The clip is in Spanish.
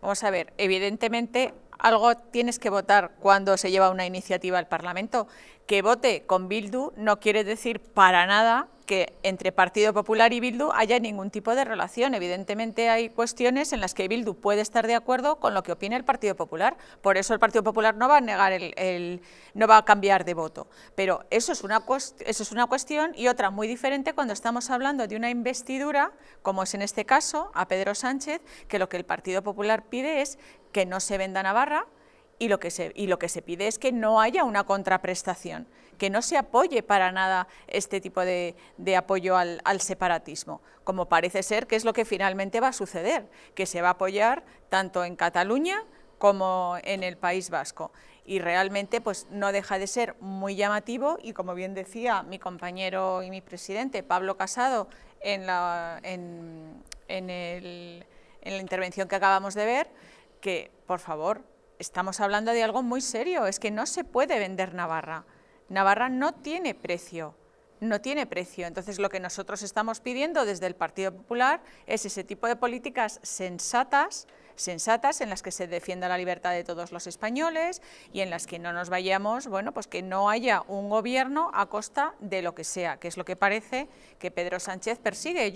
Vamos a ver, evidentemente algo tienes que votar cuando se lleva una iniciativa al Parlamento. Que vote con Bildu no quiere decir para nada que entre Partido Popular y Bildu haya ningún tipo de relación. Evidentemente hay cuestiones en las que Bildu puede estar de acuerdo con lo que opina el Partido Popular. Por eso el Partido Popular no va a negar el, no va a cambiar de voto. Pero eso es una eso es una cuestión y otra muy diferente cuando estamos hablando de una investidura, como es en este caso a Pedro Sánchez, que lo que el Partido Popular pide es que no se venda Navarra, y lo, que se, y lo que se pide es que no haya una contraprestación, que no se apoye para nada este tipo de, apoyo al, separatismo, como parece ser que es lo que finalmente va a suceder, que se va a apoyar tanto en Cataluña como en el País Vasco. Y realmente pues, no deja de ser muy llamativo y como bien decía mi compañero y mi presidente Pablo Casado en la, en, en la intervención que acabamos de ver, que por favor estamos hablando de algo muy serio, es que no se puede vender Navarra. Navarra no tiene precio, no tiene precio. Entonces lo que nosotros estamos pidiendo desde el Partido Popular es ese tipo de políticas sensatas, sensatas en las que se defienda la libertad de todos los españoles y en las que no nos vayamos, bueno, pues que no haya un gobierno a costa de lo que sea, que es lo que parece que Pedro Sánchez persigue.